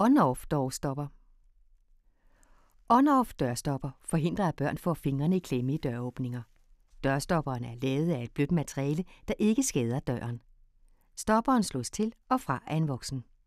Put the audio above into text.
On-off dørstopper On-off dørstopper forhindrer at børn får fingrene i klemme i døråbninger. Dørstopperen er lavet af et blødt materiale, der ikke skader døren. Stopperen slås til og fra af en voksen.